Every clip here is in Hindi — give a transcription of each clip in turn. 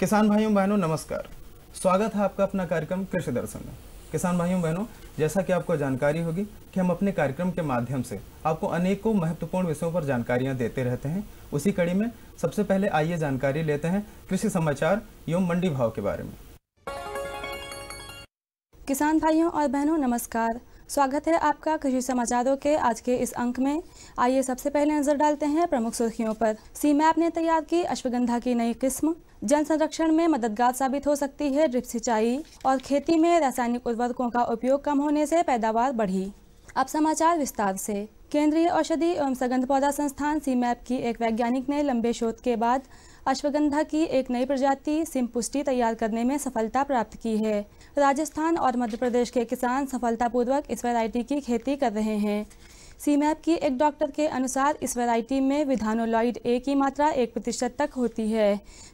किसान भाइयों बहनों नमस्कार स्वागत है आपका अपना कार्यक्रम कृषि दर्शन में किसान भाइयों बहनों जैसा कि आपको जानकारी होगी कि हम अपने कार्यक्रम के माध्यम से आपको अनेकों महत्वपूर्ण विषयों पर जानकारियां देते रहते हैं उसी कड़ी में सबसे पहले आइए जानकारी लेते हैं कृषि समाचार एवं मंडी भाव के बारे में किसान भाइयों और बहनों नमस्कार स्वागत है आपका कृषि समाचारों के आज के इस अंक में आइए सबसे पहले नजर डालते हैं प्रमुख सुर्खियों पर सी मैप ने तैयार की अश्वगंधा की नई किस्म जल संरक्षण में मददगार साबित हो सकती है ड्रिप सिंचाई और खेती में रासायनिक उर्वरकों का उपयोग कम होने से पैदावार बढ़ी अब समाचार विस्तार से केंद्रीय औषधि एवं सगंध पौधा संस्थान सी की एक वैज्ञानिक ने लंबे शोध के बाद अश्वगंधा की एक नई प्रजाति सिमपुष्टि तैयार करने में सफलता प्राप्त की है राजस्थान और मध्य प्रदेश के किसान सफलतापूर्वक इस वैरायटी की खेती कर रहे हैं सीमैप की एक डॉक्टर के अनुसार इस वैरायटी में विधानोलाइड ए की मात्रा एक प्रतिशत तक होती है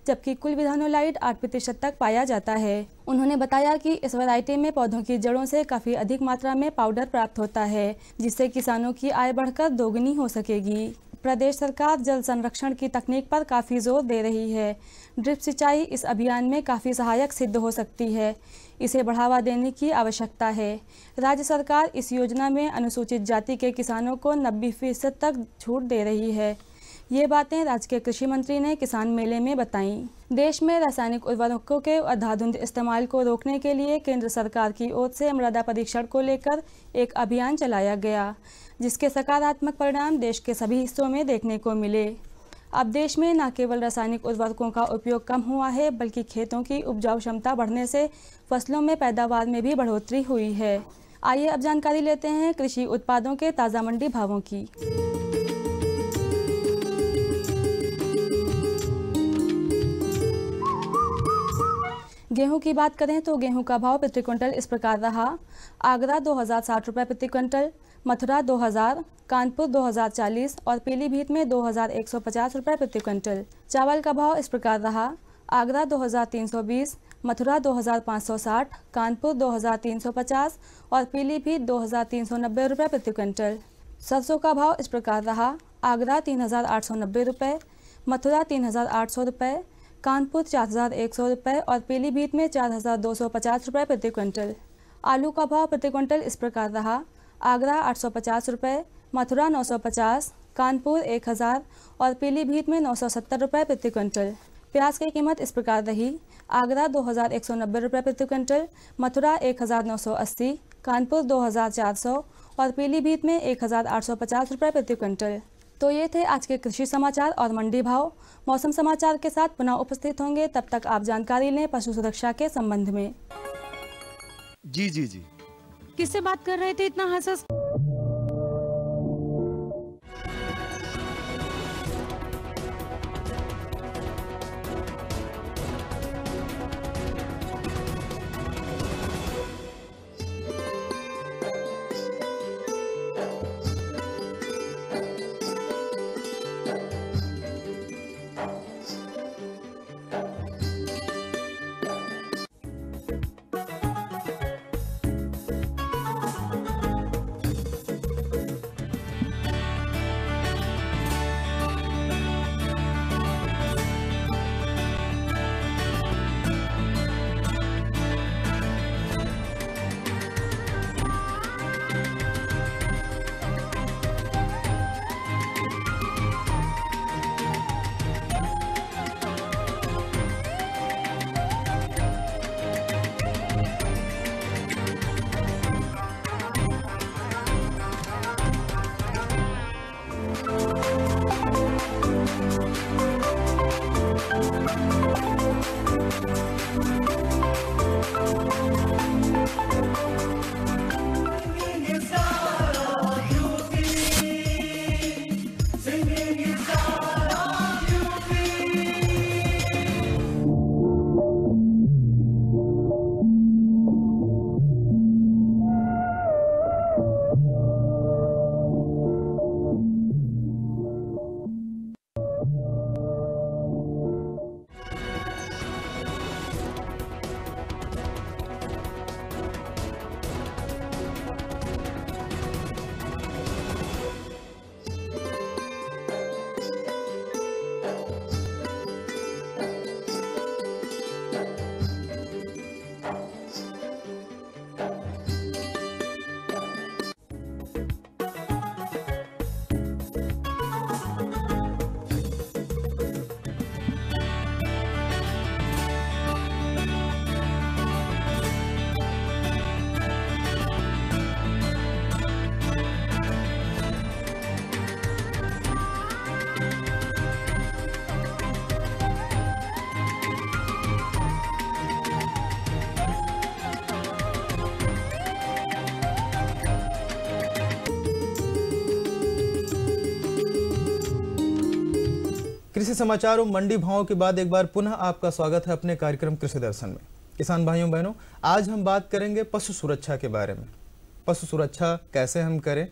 जबकि कुल विधानोलाइड आठ प्रतिशत तक पाया जाता है उन्होंने बताया कि इस वैरायटी में पौधों की जड़ों से काफ़ी अधिक मात्रा में पाउडर प्राप्त होता है जिससे किसानों की आय बढ़कर दोगुनी हो सकेगी प्रदेश सरकार जल संरक्षण की तकनीक पर काफ़ी जोर दे रही है ड्रिप सिंचाई इस अभियान में काफ़ी सहायक सिद्ध हो सकती है इसे बढ़ावा देने की आवश्यकता है राज्य सरकार इस योजना में अनुसूचित जाति के किसानों को नब्बे फीसद तक छूट दे रही है ये बातें राज्य के कृषि मंत्री ने किसान मेले में बताईं देश में रासायनिक उर्वरकों के अधाधुंध इस्तेमाल को रोकने के लिए केंद्र सरकार की ओर से मृदा परीक्षण को लेकर एक अभियान चलाया गया जिसके सकारात्मक परिणाम देश के सभी हिस्सों में देखने को मिले अब देश में न केवल रासायनिक उर्वरकों का उपयोग कम हुआ है बल्कि खेतों की उपजाऊ क्षमता बढ़ने से फसलों में पैदावार में भी बढ़ोतरी हुई है आइए अब जानकारी लेते हैं कृषि उत्पादों के ताज़ा मंडी भावों की गेहूं की बात करें तो गेहूं का भाव प्रति क्विंटल इस प्रकार रहा आगरा दो हज़ार साठ रुपये प्रति क्विंटल मथुरा 2000, कानपुर 2040 और पीलीभीत में 2150 रुपए प्रति क्विंटल चावल का भाव इस प्रकार रहा आगरा 2320, मथुरा 2560, कानपुर 2350 और पीलीभीत 2390 रुपए प्रति क्विंटल सरसों का भाव इस प्रकार रहा आगरा तीन हज़ार मथुरा तीन हज़ार कानपुर चार हज़ार एक सौ रुपये और पीलीभीत में चार हज़ार दो सौ पचास रुपये प्रति क्विंटल आलू का भाव प्रति क्विंटल इस प्रकार रहा आगरा आठ सौ पचास रुपये मथुरा नौ सौ पचास कानपुर एक हज़ार और पीलीभीत में नौ सौ सत्तर रुपये प्रति क्विंटल प्याज की कीमत इस प्रकार रही आगरा दो हज़ार एक सौ नब्बे रुपये प्रति क्विंटल मथुरा एक हज़ार नौ सौ अस्सी कानपुर दो हज़ार चार सौ और पीलीभीत में एक हज़ार आठ सौ पचास रुपये प्रति क्विंटल तो ये थे आज के कृषि समाचार और मंडी भाव मौसम समाचार के साथ पुनः उपस्थित होंगे तब तक आप जानकारी लें पशु सुरक्षा के संबंध में जी जी जी किससे बात कर रहे थे इतना हंसा कृषि समाचार और मंडी भावों के बाद एक बार पुनः आपका स्वागत है अपने कार्यक्रम कृषि दर्शन में किसान भाइयों बहनों आज हम बात करेंगे पशु सुरक्षा के बारे में पशु सुरक्षा कैसे हम करें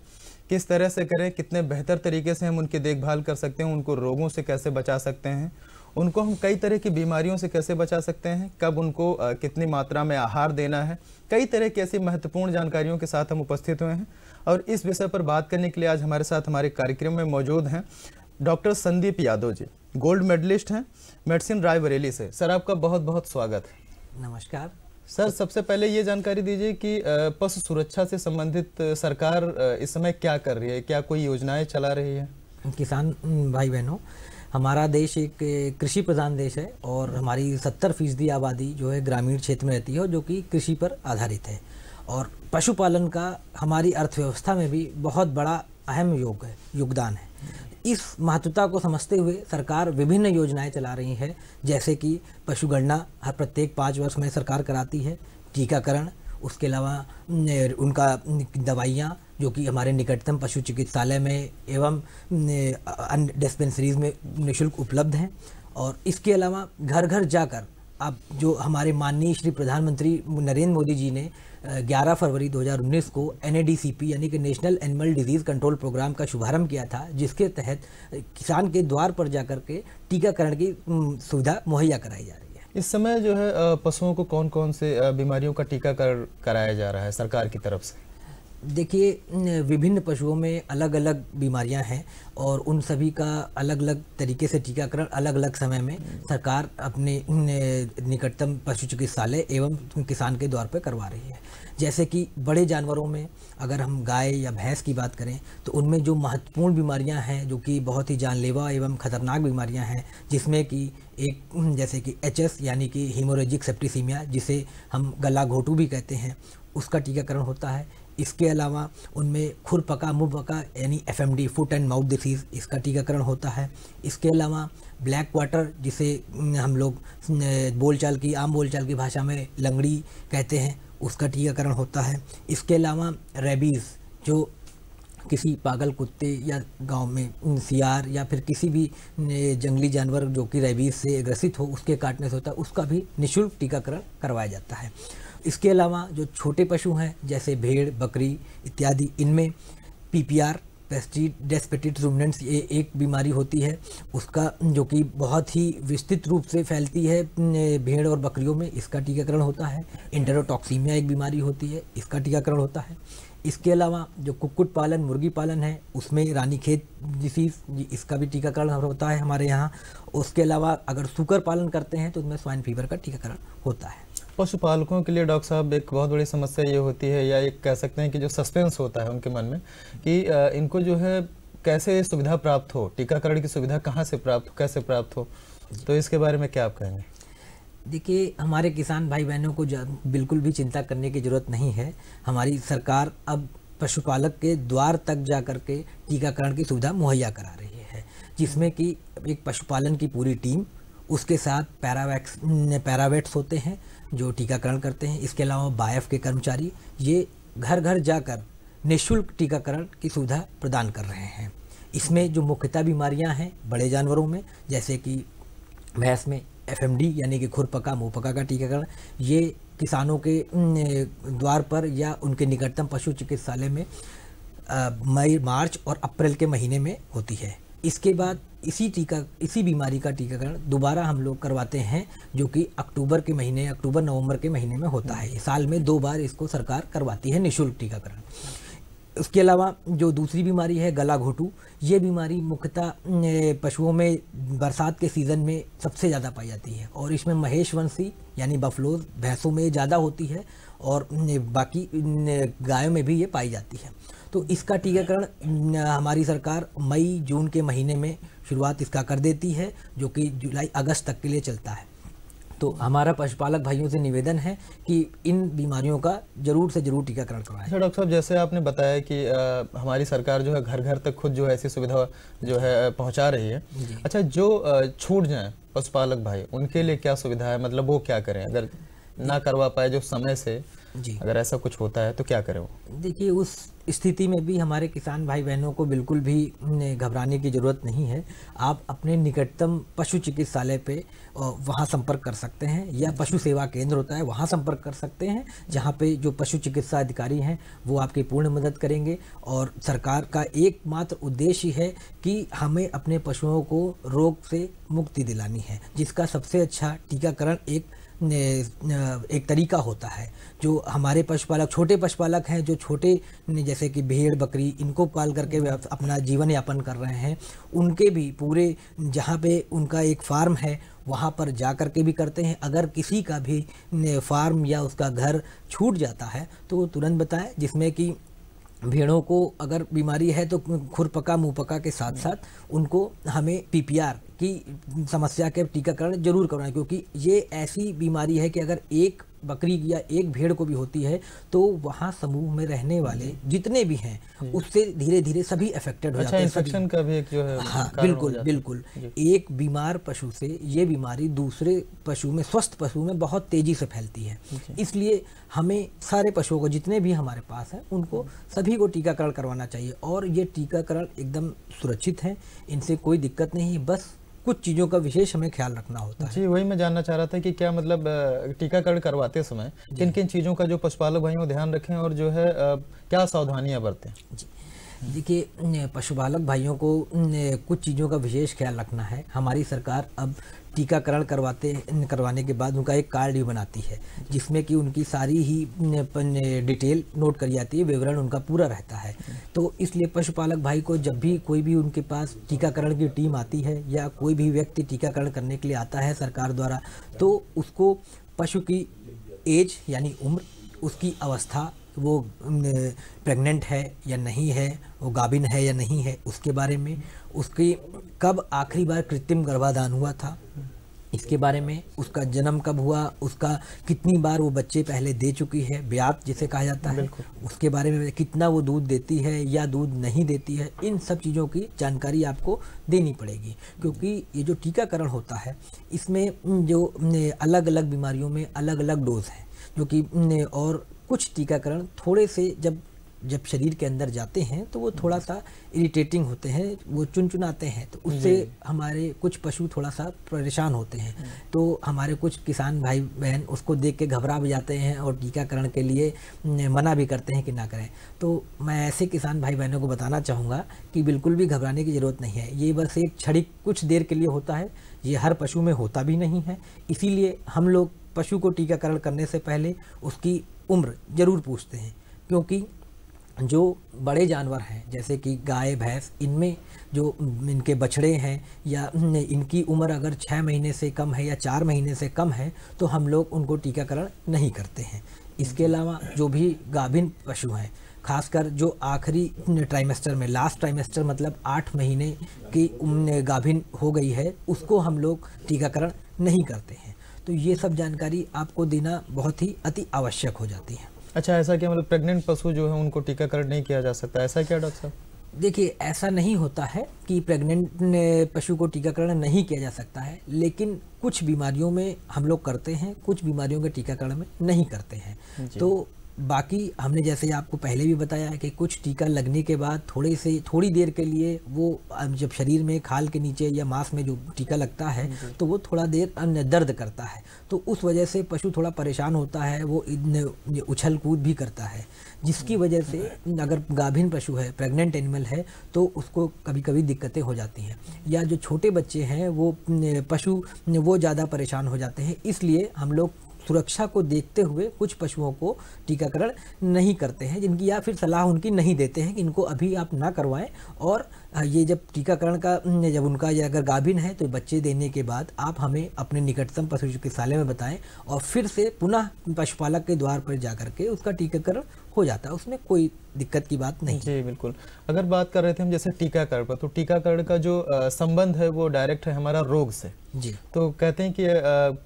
किस तरह से करें कितने बेहतर तरीके से हम उनकी देखभाल कर सकते हैं उनको रोगों से कैसे बचा सकते हैं उनको हम कई तरह की बीमारियों से कैसे बचा सकते हैं कब उनको कितनी मात्रा में आहार देना है कई तरह की ऐसी महत्वपूर्ण जानकारियों के साथ हम उपस्थित हुए हैं और इस विषय पर बात करने के लिए आज हमारे साथ हमारे कार्यक्रम में मौजूद हैं doctor Sandeep Yadav ji gold medalist हैं मेडिसिन राय बरेली से सर आपका बहुत बहुत स्वागत है नमस्कार सर सबसे पहले ये जानकारी दीजिए कि पशु सुरक्षा से संबंधित सरकार इस समय क्या कर रही है क्या कोई योजनाएं चला रही है किसान भाई बहनों हमारा देश एक कृषि प्रधान देश है और हमारी सत्तर फीसदी आबादी जो है ग्रामीण क्षेत्र में रहती है जो कि कृषि पर आधारित है और पशुपालन का हमारी अर्थव्यवस्था में भी बहुत बड़ा अहम योग है योगदान है इस महत्वता को समझते हुए सरकार विभिन्न योजनाएं चला रही है जैसे कि पशुगणना हर प्रत्येक पाँच वर्ष में सरकार कराती है टीकाकरण उसके अलावा उनका दवाइयाँ जो कि हमारे निकटतम पशु चिकित्सालय में एवं अन्य डिस्पेंसरीज में निःशुल्क उपलब्ध हैं और इसके अलावा घर घर जाकर अब जो हमारे माननीय श्री प्रधानमंत्री नरेंद्र मोदी जी ने 11 फरवरी 2019 को एन यानी कि national animal disease control programme का शुभारंभ किया था जिसके तहत किसान के द्वार पर जाकर के टीकाकरण की सुविधा मुहैया कराई जा रही है इस समय जो है पशुओं को कौन कौन से बीमारियों का टीकाकरण कराया जा रहा है सरकार की तरफ से देखिए विभिन्न पशुओं में अलग अलग बीमारियां हैं और उन सभी का अलग अलग तरीके से टीकाकरण अलग अलग समय में सरकार अपने निकटतम पशु चिकित्सालय एवं किसान के द्वार पर करवा रही है जैसे कि बड़े जानवरों में अगर हम गाय या भैंस की बात करें तो उनमें जो महत्वपूर्ण बीमारियां हैं जो कि बहुत ही जानलेवा एवं ख़तरनाक बीमारियां हैं जिसमें कि एक जैसे कि एच यानी कि हीमोरेजिक सेप्टिसीमिया जिसे हम गला घोटू भी कहते हैं उसका टीकाकरण होता है इसके अलावा उनमें खुरपका मुबका यानी F M D foot and mouth disease इसका टीकाकरण होता है इसके अलावा ब्लैक वाटर जिसे हम लोग बोलचाल की आम बोलचाल की भाषा में लंगड़ी कहते हैं उसका टीकाकरण होता है इसके अलावा रेबीज़ जो किसी पागल कुत्ते या गांव में सियार या फिर किसी भी जंगली जानवर जो कि रेबीज़ से ग्रसित हो उसके काटने से होता है उसका भी निःशुल्क टीकाकरण करवाया जाता है इसके अलावा जो छोटे पशु हैं जैसे भेड़ बकरी इत्यादि इनमें पी पी आर पेस्टिड डेस्पेटिड रूमनेंट्स ये एक बीमारी होती है उसका जो कि बहुत ही विस्तृत रूप से फैलती है भेड़ और बकरियों में इसका टीकाकरण होता है इंटरोटॉक्सीमिया एक बीमारी होती है इसका टीकाकरण होता है इसके अलावा जो कुक्कुट पालन मुर्गी पालन है उसमें रानी खेत डिसीज़ इसका भी टीकाकरण होता है हमारे यहाँ उसके अलावा अगर सुकर पालन करते हैं तो उसमें स्वाइन फीवर का टीकाकरण होता है पशुपालकों के लिए डॉक्टर साहब एक बहुत बड़ी समस्या ये होती है या एक कह सकते हैं कि जो सस्पेंस होता है उनके मन में कि इनको जो है कैसे सुविधा प्राप्त हो टीकाकरण की सुविधा कहाँ से प्राप्त हो कैसे प्राप्त हो तो इसके बारे में क्या आप कहेंगे देखिए हमारे किसान भाई बहनों को बिल्कुल भी चिंता करने की ज़रूरत नहीं है हमारी सरकार अब पशुपालक के द्वार तक जा कर के टीकाकरण की सुविधा मुहैया करा रही है जिसमें कि एक पशुपालन की पूरी टीम उसके साथ पैरावैक्स पैरावेट्स होते हैं जो टीकाकरण करते हैं इसके अलावा बायफ के कर्मचारी ये घर घर जाकर निःशुल्क टीकाकरण की सुविधा प्रदान कर रहे हैं इसमें जो मुख्यतः बीमारियां हैं बड़े जानवरों में जैसे कि भैंस में एफ यानी कि खुरपका मुँहपका का टीकाकरण ये किसानों के द्वार पर या उनके निकटतम पशु चिकित्सालय में मई मार्च और अप्रैल के महीने में होती है इसके बाद इसी टीका इसी बीमारी का टीकाकरण दोबारा हम लोग करवाते हैं जो कि अक्टूबर के महीने अक्टूबर नवंबर के महीने में होता है साल में दो बार इसको सरकार करवाती है निःशुल्क टीकाकरण उसके अलावा जो दूसरी बीमारी है गला घोटू ये बीमारी मुख्यतः पशुओं में बरसात के सीज़न में सबसे ज़्यादा पाई जाती है और इसमें महेश वंशी यानी बफलोज भैंसों में ज़्यादा होती है और बाकी गायों में भी ये पाई जाती है तो इसका टीकाकरण हमारी सरकार मई जून के महीने में शुरुआत इसका कर देती है जो कि जुलाई अगस्त तक के लिए चलता है तो हमारा पशुपालक भाइयों से निवेदन है कि इन बीमारियों का जरूर से जरूर टीकाकरण करवाएं। सर अच्छा, डॉक्टर साहब जैसे आपने बताया कि आ, हमारी सरकार जो है घर घर तक खुद जो है ऐसी सुविधा जो है पहुंचा रही है अच्छा जो छूट जाए पशुपालक भाई उनके लिए क्या सुविधा है मतलब वो क्या करें अगर ना करवा पाए जो समय से अगर ऐसा कुछ होता है तो क्या करें वो देखिए उस स्थिति में भी हमारे किसान भाई बहनों को बिल्कुल भी घबराने की ज़रूरत नहीं है आप अपने निकटतम पशु चिकित्सालय पे वहाँ संपर्क कर सकते हैं या पशु सेवा केंद्र होता है वहाँ संपर्क कर सकते हैं जहाँ पे जो पशु चिकित्सा अधिकारी हैं वो आपकी पूर्ण मदद करेंगे और सरकार का एकमात्र उद्देश्य है कि हमें अपने पशुओं को रोग से मुक्ति दिलानी है जिसका सबसे अच्छा टीकाकरण एक एक तरीका होता है जो हमारे पशुपालक छोटे पशुपालक हैं जो छोटे जैसे कि भेड़ बकरी इनको पाल करके अपना जीवन यापन कर रहे हैं उनके भी पूरे जहाँ पे उनका एक फार्म है वहाँ पर जा कर के भी करते हैं अगर किसी का भी फार्म या उसका घर छूट जाता है तो तुरंत बताएं जिसमें कि भेड़ों को अगर बीमारी है तो खुरपका मुँह पका के साथ साथ उनको हमें पीपीआर कि समस्या के टीकाकरण जरूर करवाएं क्योंकि ये ऐसी बीमारी है कि अगर एक बकरी या एक भेड़ को भी होती है तो वहाँ समूह में रहने वाले जितने भी हैं उससे धीरे धीरे सभी अफेक्टेड हो अच्छा, जाते हैं का भी जो है हाँ बिल्कुल बिल्कुल एक बीमार पशु से ये बीमारी दूसरे पशु में स्वस्थ पशु में बहुत तेजी से फैलती है इसलिए हमें सारे पशुओं को जितने भी हमारे पास हैं उनको सभी को टीकाकरण करवाना चाहिए और ये टीकाकरण एकदम सुरक्षित है इनसे कोई दिक्कत नहीं है बस कुछ चीज़ों का विशेष हमें ख्याल रखना होता है जी वही मैं जानना चाह रहा था कि क्या मतलब टीकाकरण करवाते समय किन किन चीज़ों का जो पशुपालक भाई वो ध्यान रखें और जो है क्या सावधानियाँ बरतें जी देखिए पशुपालक भाइयों को कुछ चीज़ों का विशेष ख्याल रखना है हमारी सरकार अब टीकाकरण करवाते करवाने के बाद उनका एक कार्ड भी बनाती है जिसमें कि उनकी सारी ही डिटेल नोट करी जाती है विवरण उनका पूरा रहता है तो इसलिए पशुपालक भाई को जब भी कोई भी उनके पास टीकाकरण की टीम आती है या कोई भी व्यक्ति टीकाकरण करने के लिए आता है सरकार द्वारा तो उसको पशु की एज यानी उम्र उसकी अवस्था वो प्रेग्नेंट है या नहीं है वो गाभिन है या नहीं है उसके बारे में उसकी कब आखिरी बार कृत्रिम गर्भाधान हुआ था इसके बारे में उसका जन्म कब हुआ उसका कितनी बार वो बच्चे पहले दे चुकी है ब्याप जिसे कहा जाता है उसके बारे में कितना वो दूध देती है या दूध नहीं देती है इन सब चीज़ों की जानकारी आपको देनी पड़ेगी क्योंकि ये जो टीकाकरण होता है इसमें जो अलग अलग बीमारियों में अलग अलग डोज है जो कि और कुछ टीकाकरण थोड़े से जब जब शरीर के अंदर जाते हैं तो वो थोड़ा सा इरिटेटिंग होते हैं वो चुन चुनाते हैं तो उससे हमारे कुछ पशु थोड़ा सा परेशान होते हैं हम्म। तो हमारे कुछ किसान भाई बहन उसको देख के घबरा भी जाते हैं और टीकाकरण के लिए मना भी करते हैं कि ना करें तो मैं ऐसे किसान भाई बहनों को बताना चाहूँगा कि बिल्कुल भी घबराने की ज़रूरत नहीं है ये बस एक छड़ी कुछ देर के लिए होता है ये हर पशु में होता भी नहीं है इसीलिए हम लोग पशु को टीकाकरण करने से पहले उसकी उम्र ज़रूर पूछते हैं क्योंकि जो बड़े जानवर हैं जैसे कि गाय भैंस इनमें जो इनके बछड़े हैं या इनकी उम्र अगर छः महीने से कम है या चार महीने से कम है तो हम लोग उनको टीकाकरण नहीं करते हैं इसके अलावा जो भी गाभिन पशु हैं खासकर जो आखिरी ट्राइमेस्टर में लास्ट ट्राइमेस्टर मतलब आठ महीने की गाभिन हो गई है उसको हम लोग टीकाकरण नहीं करते हैं तो ये सब जानकारी आपको देना बहुत ही अति आवश्यक हो जाती है अच्छा ऐसा क्या मतलब प्रेग्नेंट पशु जो है उनको टीकाकरण नहीं किया जा सकता ऐसा क्या डॉक्टर साहब देखिए ऐसा नहीं होता है कि प्रेग्नेंट पशु को टीकाकरण नहीं किया जा सकता है लेकिन कुछ बीमारियों में हम लोग करते हैं कुछ बीमारियों के टीकाकरण में नहीं करते हैं तो बाकी हमने जैसे आपको पहले भी बताया है कि कुछ टीका लगने के बाद थोड़े से थोड़ी देर के लिए वो जब शरीर में खाल के नीचे या मांस में जो टीका लगता है तो वो थोड़ा देर अन्य दर्द करता है तो उस वजह से पशु थोड़ा परेशान होता है वो उछल कूद भी करता है जिसकी वजह से अगर गाभिन पशु है प्रेग्नेंट एनिमल है तो उसको कभी कभी दिक्कतें हो जाती हैं या जो छोटे बच्चे हैं वो पशु वो ज़्यादा परेशान हो जाते हैं इसलिए हम लोग सुरक्षा को देखते हुए कुछ पशुओं को टीकाकरण नहीं करते हैं जिनकी या फिर सलाह उनकी नहीं देते हैं कि इनको अभी आप ना करवाएं और ये जब टीकाकरण का जब उनका ये अगर गाभिन है तो बच्चे देने के बाद आप हमें अपने निकटतम पशु चिकित्सालय में बताएं और फिर से पुनः पशुपालक के द्वार पर जा के उसका टीकाकरण हो जाता है उसमें कोई दिक्कत की बात नहीं जी बिल्कुल अगर बात कर रहे थे हम जैसे टीकाकरण पर तो टीकाकरण का जो संबंध है वो डायरेक्ट है हमारा रोग से जी तो कहते हैं कि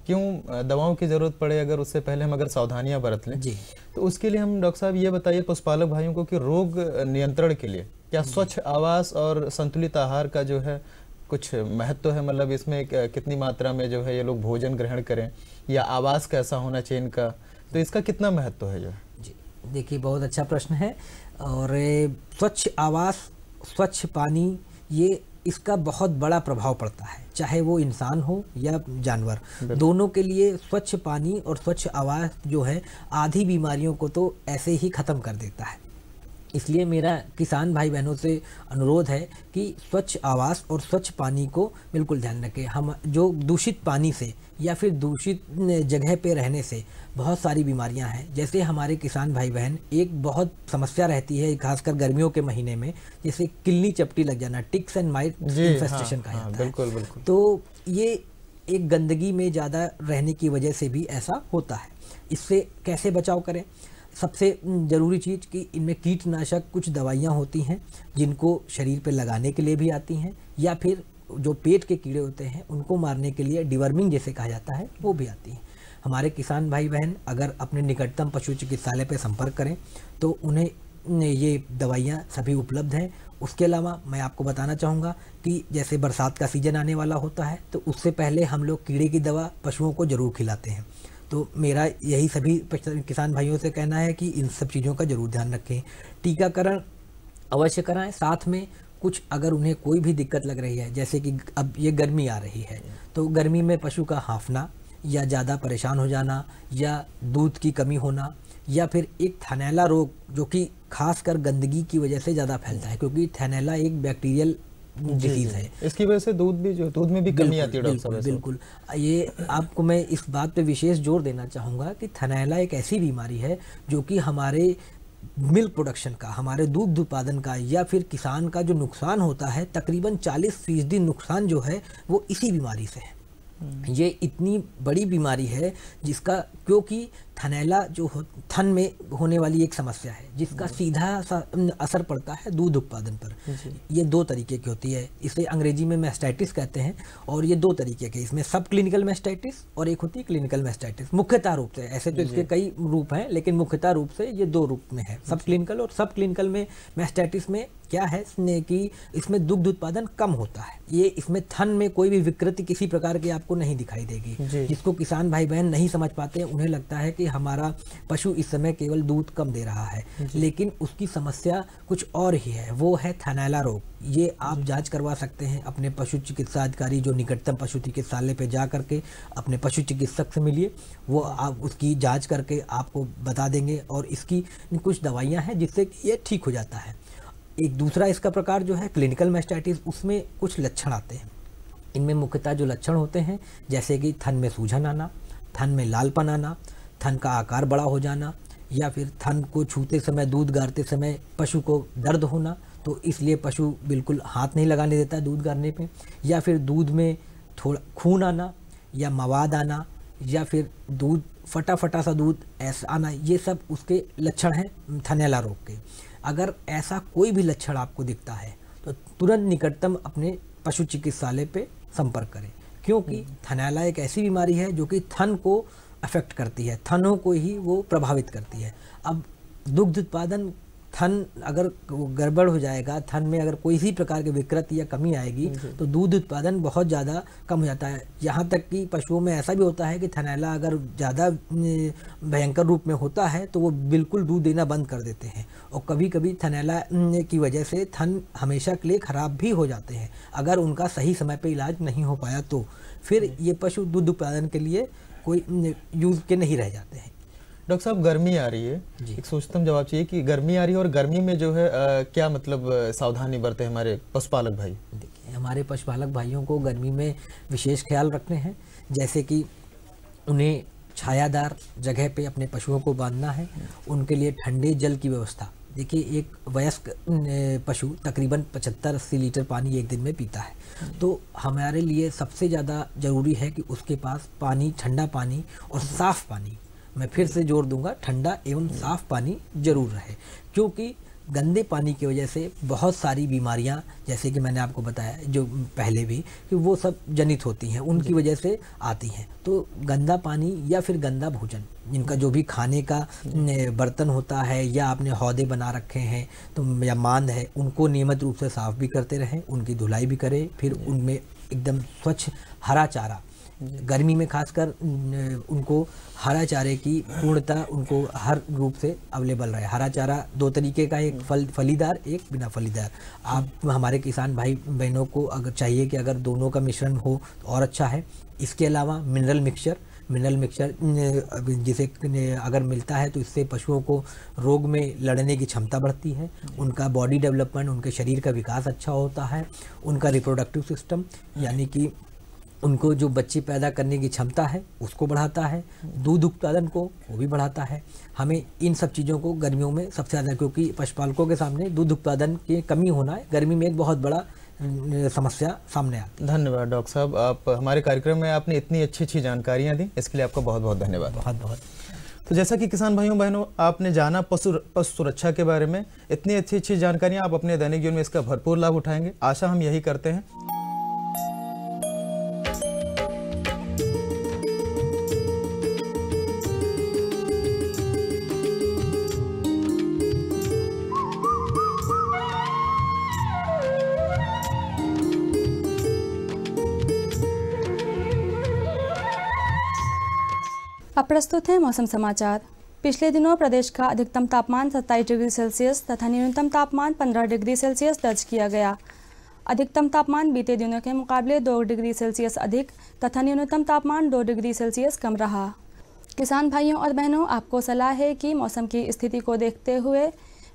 क्यों दवाओं की ज़रूरत पड़े अगर उससे पहले हम अगर सावधानियां बरत लें जी तो उसके लिए हम डॉक्टर साहब ये बताइए पशुपालक भाइयों को कि रोग नियंत्रण के लिए क्या स्वच्छ आवास और संतुलित आहार का जो है कुछ महत्व तो है मतलब इसमें कितनी मात्रा में जो है ये लोग भोजन ग्रहण करें या आवास कैसा होना चाहिए इनका तो इसका कितना महत्व है जो जी देखिए बहुत अच्छा प्रश्न है और स्वच्छ आवास स्वच्छ पानी ये इसका बहुत बड़ा प्रभाव पड़ता है चाहे वो इंसान हो या जानवर दोनों के लिए स्वच्छ पानी और स्वच्छ आवास जो है आधी बीमारियों को तो ऐसे ही ख़त्म कर देता है इसलिए मेरा किसान भाई बहनों से अनुरोध है कि स्वच्छ आवास और स्वच्छ पानी को बिल्कुल ध्यान रखें हम जो दूषित पानी से या फिर दूषित जगह पे रहने से बहुत सारी बीमारियां हैं जैसे हमारे किसान भाई बहन एक बहुत समस्या रहती है खासकर गर्मियों के महीने में जैसे किल्ली चपटी लग जाना टिक्स एंड माइट हाँ, इन्फेस्टेशन हाँ, का हाँ, बिल्कुल, बिल्कुल। तो ये एक गंदगी में ज़्यादा रहने की वजह से भी ऐसा होता है इससे कैसे बचाव करें सबसे ज़रूरी चीज़ कि इनमें कीटनाशक कुछ दवाइयाँ होती हैं जिनको शरीर पर लगाने के लिए भी आती हैं या फिर जो पेट के कीड़े होते हैं उनको मारने के लिए डिवर्मिंग जैसे कहा जाता है वो भी आती हैं हमारे किसान भाई बहन अगर अपने निकटतम पशु चिकित्सालय पर संपर्क करें तो उन्हें ये दवाइयाँ सभी उपलब्ध हैं उसके अलावा मैं आपको बताना चाहूँगा कि जैसे बरसात का सीज़न आने वाला होता है तो उससे पहले हम लोग कीड़े की दवा पशुओं को ज़रूर खिलाते हैं तो मेरा यही सभी किसान भाइयों से कहना है कि इन सब चीज़ों का ज़रूर ध्यान रखें टीकाकरण अवश्य कराएं साथ में कुछ अगर उन्हें कोई भी दिक्कत लग रही है जैसे कि अब ये गर्मी आ रही है तो गर्मी में पशु का हाँफना या ज़्यादा परेशान हो जाना या दूध की कमी होना या फिर एक थैनैला रोग जो कि खासकर गंदगी की वजह से ज़्यादा फैलता है क्योंकि थैनैला एक बैक्टीरियल डिसीज है इसकी वजह से दूध भी जो दूध में भी कमी आती है डॉक्टर साहब बिल्कुल ये आपको मैं इस बात पे विशेष जोर देना चाहूँगा कि थनैला एक ऐसी बीमारी है जो कि हमारे मिल्क प्रोडक्शन का हमारे दूध उत्पादन का या फिर किसान का जो नुकसान होता है तकरीबन 40 फीसदी नुकसान जो है वो इसी बीमारी से है हम्म। ये इतनी बड़ी बीमारी है जिसका क्योंकि थनैला जो थन में होने वाली एक समस्या है जिसका सीधा असर पड़ता है दूध उत्पादन पर ये दो तरीके की होती है इसे अंग्रेजी में मेस्टाइटिस कहते हैं और ये दो तरीके के इसमें सब क्लिनिकल मेस्टाइटिस और एक होती है क्लिनिकल मेस्टाइटिस मुख्यतः रूप से ऐसे तो इसके कई रूप हैं लेकिन मुख्यतः रूप से ये दो रूप में है सब क्लिनिकल और सब क्लिनिकल में मेस्टाइटिस में क्या है इसने कि इसमें दुग्ध उत्पादन कम होता है ये इसमें थन में कोई भी विकृति किसी प्रकार की आपको नहीं दिखाई देगी जिसको किसान भाई बहन नहीं समझ पाते उन्हें लगता है कि हमारा पशु इस समय केवल दूध कम दे रहा है लेकिन उसकी समस्या कुछ और ही है वो है थनैला रोग ये आप जांच करवा सकते हैं अपने पशु चिकित्सा अधिकारी जो निकटतम पशु चिकित्सालय पे जा करके अपने पशु चिकित्सक से मिलिए वो आप उसकी जांच करके आपको बता देंगे और इसकी कुछ दवाइयाँ हैं जिससे कि ये ठीक हो जाता है एक दूसरा इसका प्रकार जो है क्लिनिकल मैस्टाइटिस उसमें कुछ लक्षण आते हैं इनमें मुख्यतः जो लक्षण होते हैं जैसे कि थन में सूजन आना थन में लालपन आना थन का आकार बड़ा हो जाना या फिर थन को छूते समय दूध गारते समय पशु को दर्द होना तो इसलिए पशु बिल्कुल हाथ नहीं लगाने देता दूध गारने पे या फिर दूध में थोड़ा खून आना या मवाद आना या फिर दूध फटाफटा सा दूध ऐसा आना ये सब उसके लक्षण हैं थनेला रोग के अगर ऐसा कोई भी लक्षण आपको दिखता है तो तुरंत निकटतम अपने पशु चिकित्सालय पे संपर्क करें क्योंकि हम्म। थनेला एक ऐसी बीमारी है जो कि थन को अफेक्ट करती है थनों को ही वो प्रभावित करती है अब दुग्ध उत्पादन थन अगर गड़बड़ हो जाएगा थन में अगर कोई भी प्रकार की विकृति या कमी आएगी तो दूध उत्पादन बहुत ज़्यादा कम हो जाता है यहाँ तक कि पशुओं में ऐसा भी होता है कि थनैला अगर ज़्यादा भयंकर रूप में होता है तो वो बिल्कुल दूध देना बंद कर देते हैं और कभी कभी थनैला की वजह से थन हमेशा के लिए ख़राब भी हो जाते हैं अगर उनका सही समय पर इलाज नहीं हो पाया तो फिर ये पशु दूध उत्पादन के लिए कोई यूज़ के नहीं रह जाते हैं डॉक्टर साहब गर्मी आ रही है एक सोचतम जवाब चाहिए कि गर्मी आ रही है और गर्मी में जो है आ, क्या मतलब सावधानी बरते हमारे पशुपालक भाई देखिए हमारे पशुपालक भाइयों को गर्मी में विशेष ख्याल रखने हैं जैसे कि उन्हें छायादार जगह पे अपने पशुओं को बांधना है उनके लिए ठंडे जल की व्यवस्था देखिए एक वयस्क पशु तकरीबन पचहत्तर अस्सी लीटर पानी एक दिन में पीता है तो हमारे लिए सबसे ज़्यादा ज़रूरी है कि उसके पास पानी ठंडा पानी और साफ़ पानी मैं फिर से जोर दूंगा ठंडा एवं साफ़ पानी ज़रूर रहे क्योंकि गंदे पानी की वजह से बहुत सारी बीमारियां जैसे कि मैंने आपको बताया जो पहले भी कि वो सब जनित होती हैं उनकी वजह से आती हैं तो गंदा पानी या फिर गंदा भोजन जिनका जो भी खाने का बर्तन होता है या आपने हौदे बना रखे हैं तो या मांद है उनको नियमित रूप से साफ़ भी करते रहें उनकी धुलाई भी करें फिर उनमें एकदम स्वच्छ हरा चारा गर्मी में खासकर उनको हरा चारे की पूर्णता उनको हर रूप से अवेलेबल रहे हरा चारा दो तरीके का एक फल फलीदार एक बिना फलीदार आप हमारे किसान भाई बहनों को अगर चाहिए कि अगर दोनों का मिश्रण हो तो और अच्छा है इसके अलावा मिनरल मिक्सचर मिनरल मिक्सचर जिसे अगर मिलता है तो इससे पशुओं को रोग में लड़ने की क्षमता बढ़ती है उनका बॉडी डेवलपमेंट उनके शरीर का विकास अच्छा होता है उनका रिप्रोडक्टिव सिस्टम यानी कि उनको जो बच्चे पैदा करने की क्षमता है उसको बढ़ाता है दूध उत्पादन को वो भी बढ़ाता है हमें इन सब चीज़ों को गर्मियों में सबसे ज़्यादा क्योंकि पशुपालकों के सामने दूध उत्पादन की कमी होना है गर्मी में एक बहुत बड़ा समस्या सामने आती है धन्यवाद डॉक्टर साहब आप हमारे कार्यक्रम में आपने इतनी अच्छी अच्छी जानकारियाँ दी इसके लिए आपका बहुत बहुत धन्यवाद बहुत बहुत तो जैसा कि किसान भाइयों बहनों आपने जाना पशु पशु सुरक्षा के बारे में इतनी अच्छी अच्छी जानकारियाँ आप अपने दैनिक जीवन में इसका भरपूर लाभ उठाएंगे आशा हम यही करते हैं प्रस्तुत है मौसम समाचार पिछले दिनों प्रदेश का अधिकतम तापमान 27 डिग्री सेल्सियस तथा न्यूनतम तापमान 15 डिग्री सेल्सियस दर्ज किया गया अधिकतम तापमान बीते दिनों के मुकाबले 2 डिग्री सेल्सियस अधिक तथा न्यूनतम तापमान 2 डिग्री सेल्सियस कम रहा किसान भाइयों और बहनों आपको सलाह है कि मौसम की स्थिति को देखते हुए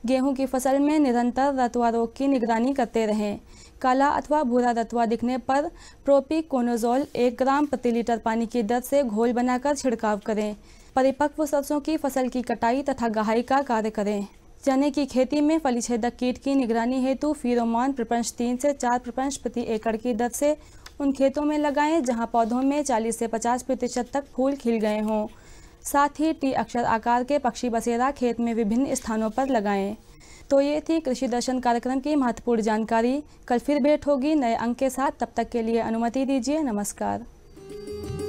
गेहूं की फसल में निरंतर रतुआ रोग की निगरानी करते रहें काला अथवा भूरा रतुआ दिखने पर प्रोपिकोनोजोल एक ग्राम प्रति लीटर पानी की दर से घोल बनाकर छिड़काव करें परिपक्व सरसों की फसल की कटाई तथा गहाई का कार्य करें चने की खेती में छेदक कीट की निगरानी हेतु फिरोमान प्रपंच तीन से चार प्रपंच प्रति एकड़ की दर से उन खेतों में लगाएं जहां पौधों में 40 से 50 प्रतिशत तक फूल खिल गए हों साथ ही टी अक्षर आकार के पक्षी बसेरा खेत में विभिन्न स्थानों पर लगाएं तो ये थी कृषि दर्शन कार्यक्रम की महत्वपूर्ण जानकारी कल फिर भेंट होगी नए अंक के साथ तब तक के लिए अनुमति दीजिए नमस्कार